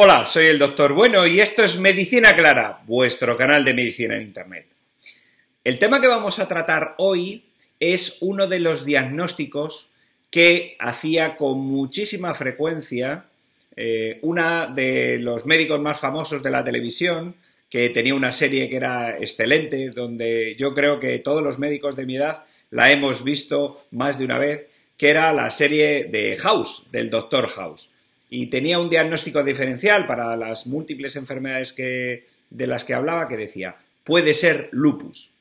Hola, soy el Doctor Bueno y esto es Medicina Clara, vuestro canal de medicina en Internet. El tema que vamos a tratar hoy es uno de los diagnósticos que hacía con muchísima frecuencia eh, una de los médicos más famosos de la televisión, que tenía una serie que era excelente, donde yo creo que todos los médicos de mi edad la hemos visto más de una vez, que era la serie de House, del Doctor House. Y tenía un diagnóstico diferencial para las múltiples enfermedades de las que hablaba que decía, puede ser lupus.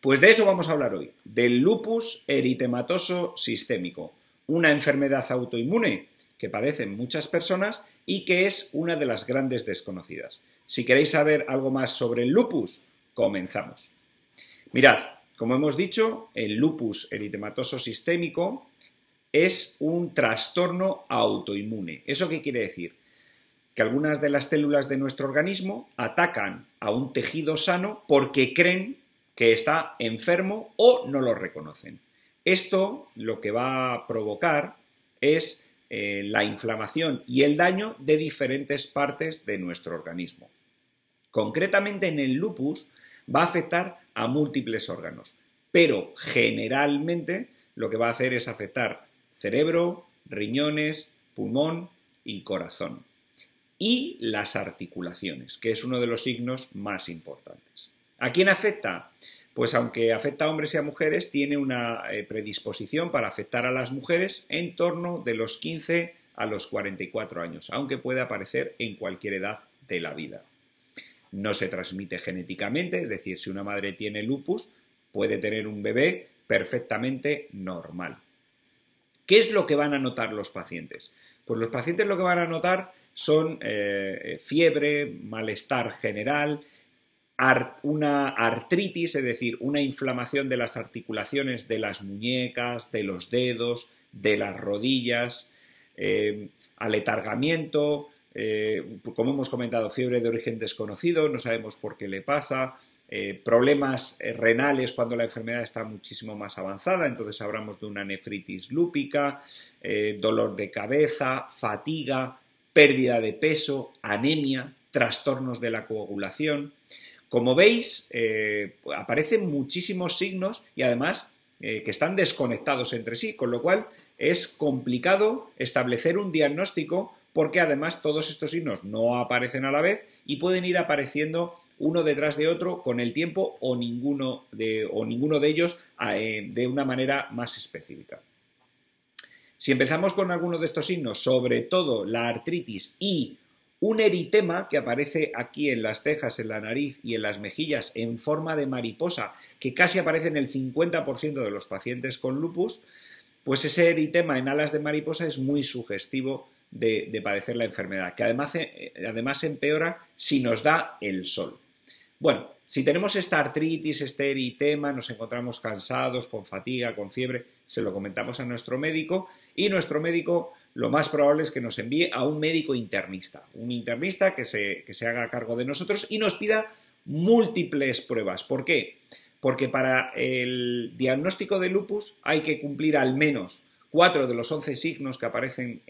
Pues de eso vamos a hablar hoy, del lupus eritematoso sistémico, una enfermedad autoinmune que padecen muchas personas y que es una de las grandes desconocidas. Si queréis saber algo más sobre el lupus, comenzamos. Mirad, como hemos dicho, el lupus eritematoso sistémico es un trastorno autoinmune. ¿Eso qué quiere decir? Que algunas de las células de nuestro organismo atacan a un tejido sano porque creen que está enfermo o no lo reconocen. Esto lo que va a provocar es eh, la inflamación y el daño de diferentes partes de nuestro organismo. Concretamente en el lupus va a afectar a múltiples órganos, pero generalmente lo que va a hacer es afectar cerebro, riñones, pulmón y corazón. Y las articulaciones, que es uno de los signos más importantes. ¿A quién afecta? Pues aunque afecta a hombres y a mujeres, tiene una eh, predisposición para afectar a las mujeres en torno de los 15 a los 44 años, aunque puede aparecer en cualquier edad de la vida. No se transmite genéticamente, es decir, si una madre tiene lupus, puede tener un bebé perfectamente normal. ¿Qué es lo que van a notar los pacientes? Pues los pacientes lo que van a notar son eh, eh, fiebre, malestar general, una artritis, es decir, una inflamación de las articulaciones de las muñecas, de los dedos, de las rodillas, eh, aletargamiento, como hemos comentado, fiebre de origen desconocido, no sabemos por qué le pasa, eh, problemas eh, renales cuando la enfermedad está muchísimo más avanzada, entonces hablamos de una nefritis lúpica, eh, dolor de cabeza, fatiga, pérdida de peso, anemia, trastornos de la coagulación. Como veis, aparecen muchísimos signos y además que están desconectados entre sí, con lo cual es complicado establecer un diagnóstico porque además todos estos signos no aparecen a la vez y pueden ir apareciendo uno detrás de otro con el tiempo o ninguno de, o ninguno de ellos ah, eh, de una manera más específica. Si empezamos con alguno de estos signos, sobre todo la artritis y un eritema que aparece aquí en las cejas, en la nariz y en las mejillas en forma de mariposa, que casi aparece en el 50% de los pacientes con lupus, pues ese eritema en alas de mariposa es muy sugestivo de, de padecer la enfermedad, que además, eh, además empeora si nos da el sol. Bueno, si tenemos esta artritis, este eritema, nos encontramos cansados, con fatiga, con fiebre, se lo comentamos a nuestro médico y nuestro médico lo más probable es que nos envíe a un médico internista, un internista que se, que se haga cargo de nosotros y nos pida múltiples pruebas. ¿Por qué? Porque para el diagnóstico de lupus hay que cumplir al menos cuatro de los once signos que aparecen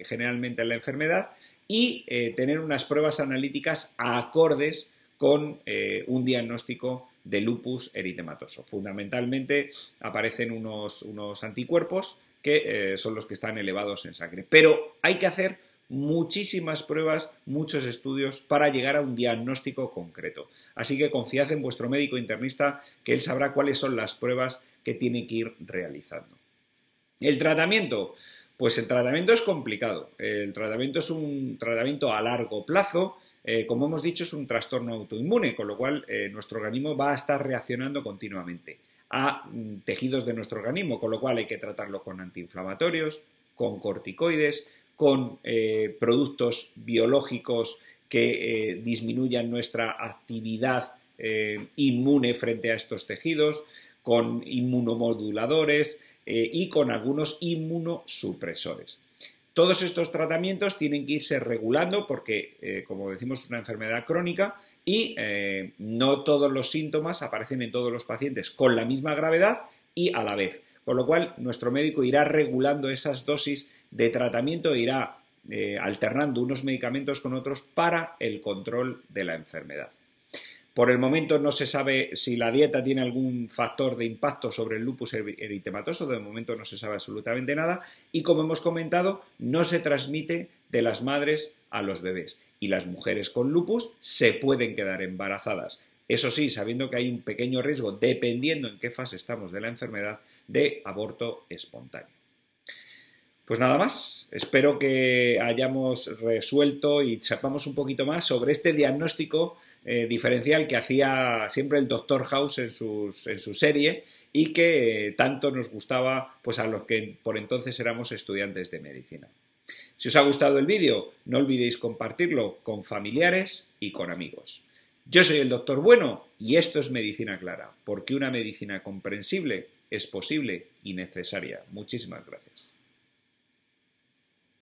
generalmente en la enfermedad y eh, tener unas pruebas analíticas acordes con eh, un diagnóstico de lupus eritematoso. Fundamentalmente aparecen unos, anticuerpos que eh, son los que están elevados en sangre. Pero hay que hacer muchísimas pruebas, muchos estudios para llegar a un diagnóstico concreto. Así que confiad en vuestro médico internista que él sabrá cuáles son las pruebas que tiene que ir realizando. El tratamiento. Pues el tratamiento es complicado. El tratamiento es un tratamiento a largo plazo eh, como hemos dicho, es un trastorno autoinmune, con lo cual eh, nuestro organismo va a estar reaccionando continuamente a mm, tejidos de nuestro organismo, con lo cual hay que tratarlo con antiinflamatorios, con corticoides, con eh, productos biológicos que disminuyan nuestra actividad inmune frente a estos tejidos, con inmunomoduladores y con algunos inmunosupresores. Todos estos tratamientos tienen que irse regulando porque, eh, como decimos, es una enfermedad crónica y eh, no todos los síntomas aparecen en todos los pacientes con la misma gravedad y a la vez. Con lo cual, nuestro médico irá regulando esas dosis de tratamiento e irá eh, alternando unos medicamentos con otros para el control de la enfermedad. Por el momento no se sabe si la dieta tiene algún factor de impacto sobre el lupus eritematoso, de momento no se sabe absolutamente nada y como hemos comentado, no se transmite de las madres a los bebés y las mujeres con lupus se pueden quedar embarazadas. Eso sí, sabiendo que hay un pequeño riesgo, dependiendo en qué fase estamos de la enfermedad, de aborto espontáneo. Pues nada más, espero que hayamos resuelto y sepamos un poquito más sobre este diagnóstico eh, diferencial que hacía siempre el Doctor House en, su serie y que eh, tanto nos gustaba pues, a los que por entonces éramos estudiantes de medicina. Si os ha gustado el vídeo, no olvidéis compartirlo con familiares y con amigos. Yo soy el Doctor Bueno y esto es Medicina Clara, porque una medicina comprensible es posible y necesaria. Muchísimas gracias.